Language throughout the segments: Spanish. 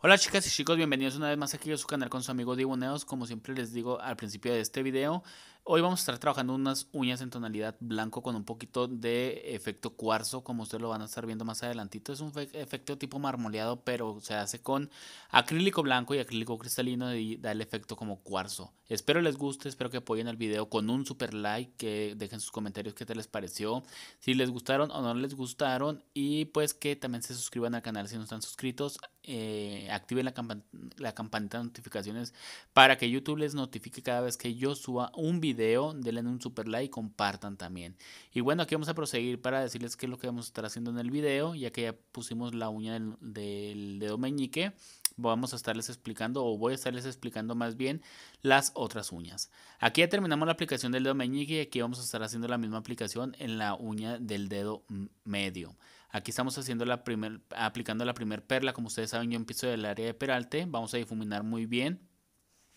Hola chicas y chicos, bienvenidos una vez más aquí a su canal con su amigo Neos Como siempre les digo al principio de este video, Hoy vamos a estar trabajando unas uñas en tonalidad blanco con un poquito de efecto cuarzo, como ustedes lo van a estar viendo más adelantito. Es un efecto tipo marmoleado, pero se hace con acrílico blanco y acrílico cristalino y da el efecto como cuarzo. Espero les guste, espero que apoyen el video con un super like, que dejen sus comentarios qué te les pareció, si les gustaron o no les gustaron y pues que también se suscriban al canal si no están suscritos. Eh, activen la, la campanita de notificaciones para que YouTube les notifique cada vez que yo suba un video denle un super like, compartan también. Y bueno, aquí vamos a proseguir para decirles qué es lo que vamos a estar haciendo en el video, ya que ya pusimos la uña del, del dedo meñique vamos a estarles explicando o voy a estarles explicando más bien las otras uñas. Aquí ya terminamos la aplicación del dedo meñique y aquí vamos a estar haciendo la misma aplicación en la uña del dedo medio. Aquí estamos haciendo la primer, aplicando la primera perla, como ustedes saben yo empiezo del área de peralte, vamos a difuminar muy bien.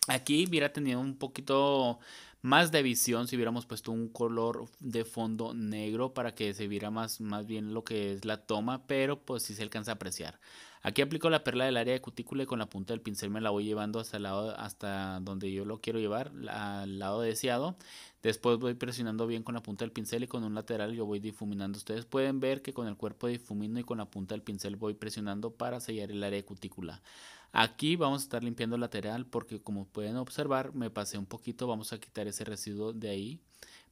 Aquí hubiera tenido un poquito más de visión si hubiéramos puesto un color de fondo negro para que se viera más, más bien lo que es la toma, pero pues sí se alcanza a apreciar. Aquí aplico la perla del área de cutícula y con la punta del pincel me la voy llevando hasta, el lado, hasta donde yo lo quiero llevar, al lado deseado. Después voy presionando bien con la punta del pincel y con un lateral yo voy difuminando. Ustedes pueden ver que con el cuerpo difumino y con la punta del pincel voy presionando para sellar el área de cutícula. Aquí vamos a estar limpiando el lateral porque como pueden observar me pasé un poquito, vamos a quitar ese residuo de ahí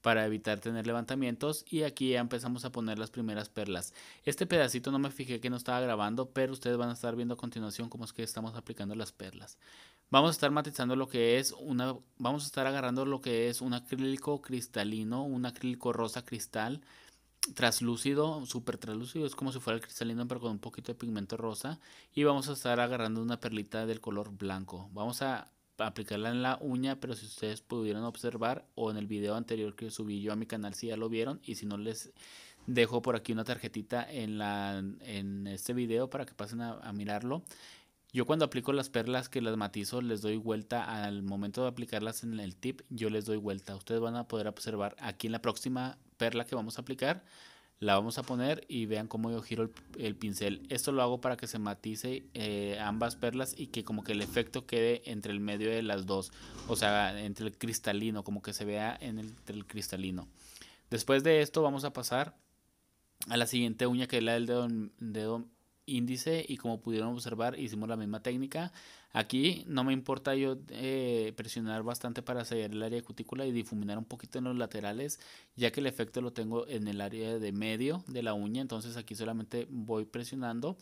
para evitar tener levantamientos y aquí ya empezamos a poner las primeras perlas. Este pedacito no me fijé que no estaba grabando, pero ustedes van a estar viendo a continuación cómo es que estamos aplicando las perlas. Vamos a estar matizando lo que es una, vamos a estar agarrando lo que es un acrílico cristalino, un acrílico rosa cristal, traslúcido, súper traslúcido, es como si fuera el cristalino pero con un poquito de pigmento rosa y vamos a estar agarrando una perlita del color blanco. Vamos a aplicarla en la uña, pero si ustedes pudieron observar o en el video anterior que subí yo a mi canal si ya lo vieron y si no les dejo por aquí una tarjetita en, la, en este video para que pasen a, a mirarlo. Yo cuando aplico las perlas que las matizo les doy vuelta al momento de aplicarlas en el tip, yo les doy vuelta. Ustedes van a poder observar aquí en la próxima perla que vamos a aplicar la vamos a poner y vean cómo yo giro el, pincel. Esto lo hago para que se matice eh, ambas perlas y que como que el efecto quede entre el medio de las dos. O sea, entre el cristalino, como que se vea en el, entre el cristalino. Después de esto vamos a pasar a la siguiente uña que es la del dedo, dedo índice y como pudieron observar hicimos la misma técnica. Aquí no me importa yo eh, presionar bastante para sellar el área de cutícula y difuminar un poquito en los laterales ya que el efecto lo tengo en el área de medio de la uña entonces aquí solamente voy presionando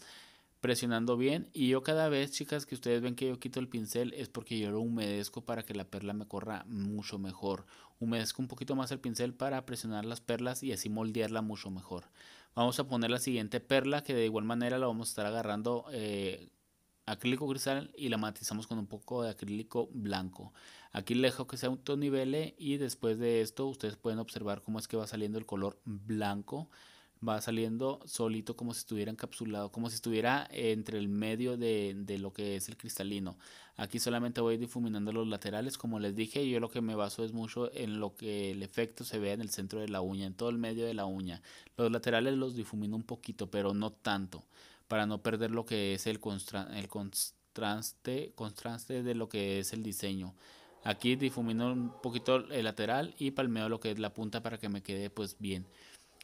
presionando bien y yo cada vez, chicas, que ustedes ven que yo quito el pincel es porque yo lo humedezco para que la perla me corra mucho mejor. Humedezco un poquito más el pincel para presionar las perlas y así moldearla mucho mejor. Vamos a poner la siguiente perla que de igual manera la vamos a estar agarrando eh, acrílico cristal y la matizamos con un poco de acrílico blanco. Aquí le dejo que se autonivele y después de esto ustedes pueden observar cómo es que va saliendo el color blanco va saliendo solito como si estuviera encapsulado, como si estuviera entre el medio de, lo que es el cristalino. Aquí solamente voy difuminando los laterales, como les dije, yo lo que me baso es mucho en lo que el efecto se ve en el centro de la uña, en todo el medio de la uña. Los laterales los difumino un poquito, pero no tanto, para no perder lo que es el, contraste, contraste de lo que es el diseño. Aquí difumino un poquito el lateral y palmeo lo que es la punta para que me quede pues bien.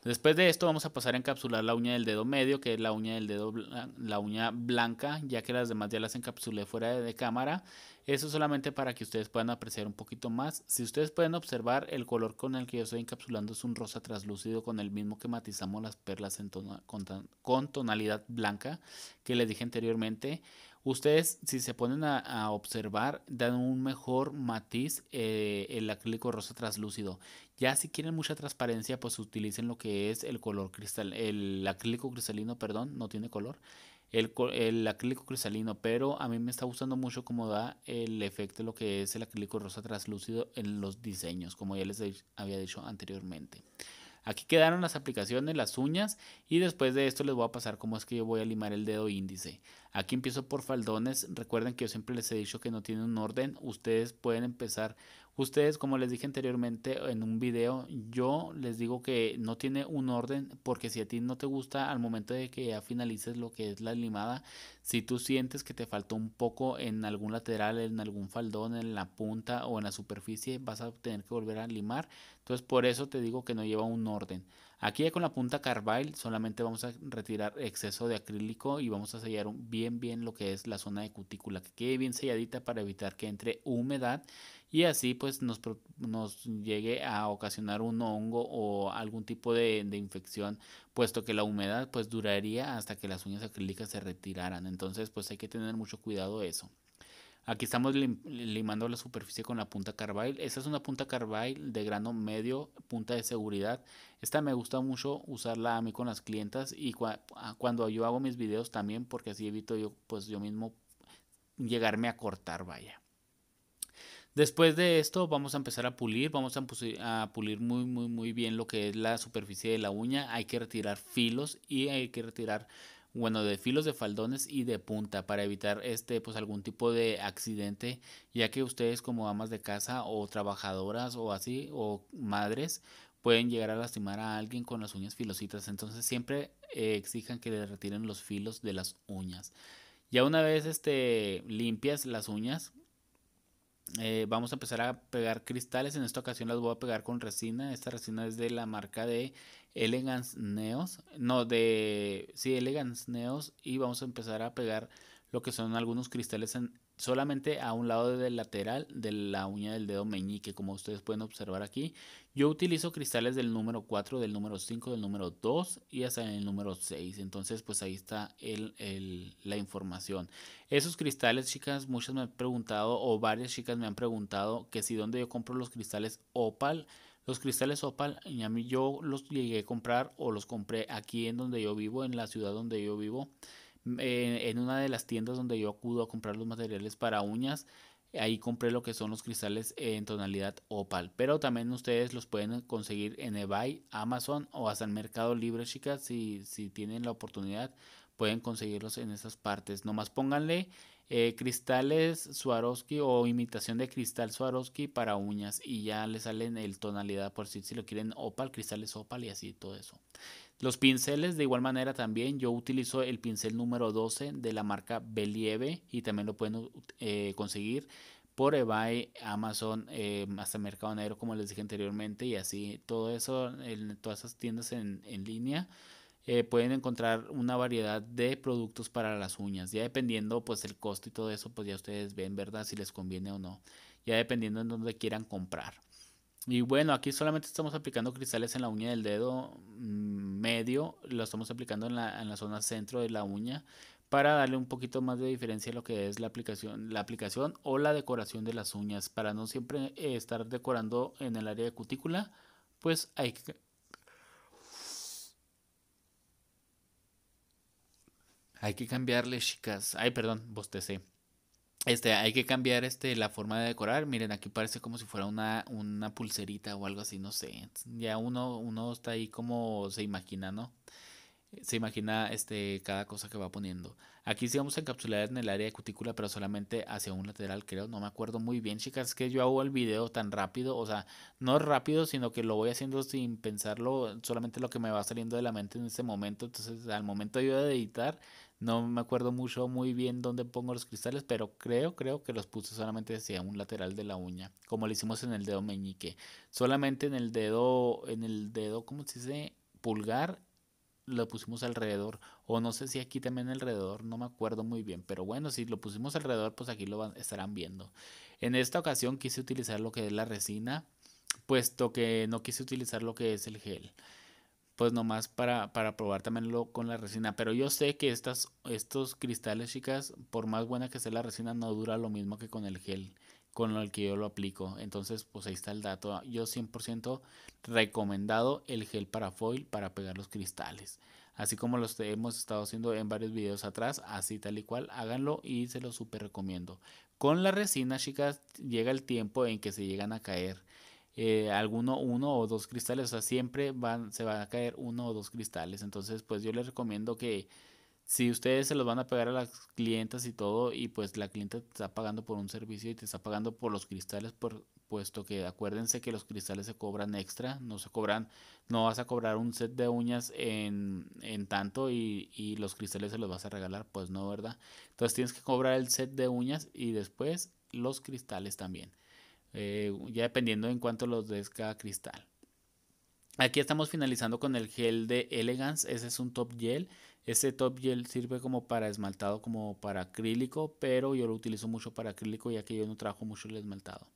Después de esto vamos a pasar a encapsular la uña del dedo medio, que es la uña del dedo ah, la uña blanca, ya que las demás ya las encapsulé fuera de, cámara. Eso solamente para que ustedes puedan apreciar un poquito más. Si ustedes pueden observar, el color con el que yo estoy encapsulando es un rosa translúcido con el mismo que matizamos las perlas con, con tonalidad blanca que les dije anteriormente. Ustedes, si se ponen a, observar, dan un mejor matiz eh, el acrílico rosa translúcido. Ya si quieren mucha transparencia, pues utilicen lo que es el color cristal, el acrílico cristalino, perdón, no tiene color. El, el, acrílico cristalino, pero a mí me está gustando mucho cómo da el efecto lo que es el acrílico rosa translúcido en los diseños, como ya les había dicho anteriormente. Aquí quedaron las aplicaciones, las uñas y después de esto les voy a pasar cómo es que yo voy a limar el dedo índice. Aquí empiezo por faldones. Recuerden que yo siempre les he dicho que no tiene un orden. Ustedes pueden empezar. Ustedes, como les dije anteriormente en un video, yo les digo que no tiene un orden porque si a ti no te gusta al momento de que ya finalices lo que es la limada, si tú sientes que te faltó un poco en algún lateral, en algún faldón, en la punta o en la superficie, vas a tener que volver a limar. Entonces por eso te digo que no lleva un orden. Aquí ya con la punta carbide solamente vamos a retirar exceso de acrílico y vamos a sellar bien bien lo que es la zona de cutícula, que quede bien selladita para evitar que entre humedad y así pues nos, llegue a ocasionar un hongo o algún tipo de, de, infección, puesto que la humedad pues duraría hasta que las uñas acrílicas se retiraran. Entonces pues hay que tener mucho cuidado eso. Aquí estamos limando la superficie con la punta carbide. Esta es una punta carbide de grano medio, punta de seguridad. Esta me gusta mucho usarla a mí con las clientas y cuando yo hago mis videos también porque así evito yo pues yo mismo llegarme a cortar, vaya. Después de esto vamos a empezar a pulir, vamos a pulir muy muy muy bien lo que es la superficie de la uña. Hay que retirar filos y hay que retirar bueno, de filos de faldones y de punta para evitar este, pues algún tipo de accidente, ya que ustedes como amas de casa o trabajadoras o así, o madres, pueden llegar a lastimar a alguien con las uñas filositas. Entonces siempre eh, exijan que le retiren los filos de las uñas. Ya una vez este, limpias las uñas, eh, vamos a empezar a pegar cristales. En esta ocasión las voy a pegar con resina. Esta resina es de la marca de Elegance Neos. No, de. Sí, Elegance Neos. Y vamos a empezar a pegar lo que son algunos cristales en, solamente a un lado del lateral de la uña del dedo meñique, como ustedes pueden observar aquí. Yo utilizo cristales del número 4, del número 5, del número 2 y hasta el número 6. Entonces, pues ahí está la información. Esos cristales, chicas, muchas me han preguntado o varias chicas me han preguntado que si dónde yo compro los cristales Opal. Los cristales Opal, a mí yo los llegué a comprar o los compré aquí en donde yo vivo, en la ciudad donde yo vivo. Eh, en una de las tiendas donde yo acudo a comprar los materiales para uñas, ahí compré lo que son los cristales en tonalidad opal. Pero también ustedes los pueden conseguir en eBay, Amazon o hasta el Mercado Libre, chicas, si, si tienen la oportunidad pueden conseguirlos en esas partes. Nomás pónganle eh, cristales Swarovski o imitación de cristal Swarovski para uñas y ya le salen el tonalidad por si, si lo quieren opal, cristales opal y así todo eso. Los pinceles de igual manera también, yo utilizo el pincel número 12 de la marca Believe y también lo pueden eh, conseguir por eBay, Amazon, em, hasta Mercado Negro como les dije anteriormente y así todo eso en todas esas tiendas en, en línea eh, pueden encontrar una variedad de productos para las uñas. Ya dependiendo pues el costo y todo eso, pues ya ustedes ven, ¿verdad? Si les conviene o no. Ya dependiendo en donde quieran comprar. Y bueno, aquí solamente estamos aplicando cristales en la uña del dedo mm, medio, lo estamos aplicando en la, en la zona centro de la uña para darle un poquito más de diferencia a lo que es la aplicación, la aplicación o la decoración de las uñas, para no siempre eh, estar decorando en el área de cutícula, pues hay que hay que cambiarle, chicas. Ay, perdón, bostecé. Este, hay que cambiar este, la forma de decorar. Miren, aquí parece como si fuera una, una pulserita o algo así, no sé. Ya uno, uno está ahí como se imagina, ¿no? Se imagina este, cada cosa que va poniendo. Aquí sí vamos a encapsular en el área de cutícula, pero solamente hacia un lateral, creo. No me acuerdo muy bien, chicas. Es que yo hago el video tan rápido. O sea, no rápido, sino que lo voy haciendo sin pensarlo. Solamente lo que me va saliendo de la mente en este momento. Entonces, al momento yo de editar, no me acuerdo mucho muy bien dónde pongo los cristales, pero creo, creo que los puse solamente hacia un lateral de la uña, como lo hicimos en el dedo meñique. Solamente en el dedo, en el dedo, ¿cómo se dice? Pulgar, lo pusimos alrededor. O no sé si aquí también alrededor, no me acuerdo muy bien. Pero bueno, si lo pusimos alrededor, pues aquí lo estarán viendo. En esta ocasión quise utilizar lo que es la resina, puesto que no quise utilizar lo que es el gel pues nomás para, probar también lo, con la resina. Pero yo sé que estas, estos cristales, chicas, por más buena que sea la resina, no dura lo mismo que con el gel con el que yo lo aplico. Entonces, pues ahí está el dato. Yo 100% recomendado el gel para foil para pegar los cristales. Así como los hemos estado haciendo en varios videos atrás, así tal y cual, háganlo y se lo súper recomiendo. Con la resina, chicas, llega el tiempo en que se llegan a caer. Eh, alguno uno o dos cristales, o sea, siempre van, se van a caer uno o dos cristales. Entonces, pues yo les recomiendo que si ustedes se los van a pegar a las clientas y todo, y pues la clienta te está pagando por un servicio y te está pagando por los cristales, por, puesto que acuérdense que los cristales se cobran extra, no se cobran, no vas a cobrar un set de uñas en, en tanto y, y, los cristales se los vas a regalar, pues no, ¿verdad? Entonces tienes que cobrar el set de uñas y después los cristales también. Eh, ya dependiendo en cuanto los des cada cristal. Aquí estamos finalizando con el gel de Elegance, ese es un top gel. Ese top gel sirve como para esmaltado, como para acrílico, pero yo lo utilizo mucho para acrílico ya que yo no trabajo mucho el esmaltado.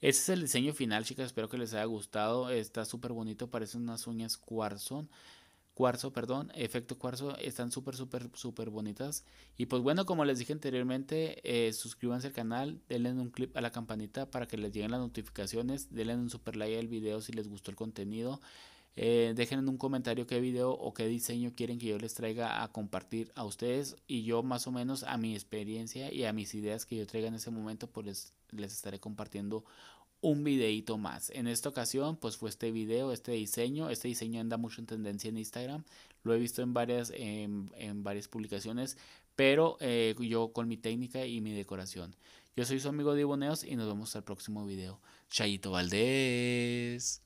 Ese es el diseño final, chicas. Espero que les haya gustado. Está súper bonito. Parecen unas uñas cuarzo cuarzo, perdón, efecto cuarzo, están súper, súper, súper bonitas. Y pues bueno, como les dije anteriormente, eh, suscríbanse al canal, denle un clip a la campanita para que les lleguen las notificaciones, denle un super like al video si les gustó el contenido. Eh, dejen en un comentario qué video o qué diseño quieren que yo les traiga a compartir a ustedes y yo más o menos a mi experiencia y a mis ideas que yo traiga en ese momento pues les estaré compartiendo un videito más. En esta ocasión, pues fue este video, este diseño. Este diseño anda mucho en tendencia en Instagram. Lo he visto en varias, en, varias publicaciones, pero eh, yo con mi técnica y mi decoración. Yo soy su amigo Diboneos y nos vemos al próximo video. Chayito Valdés.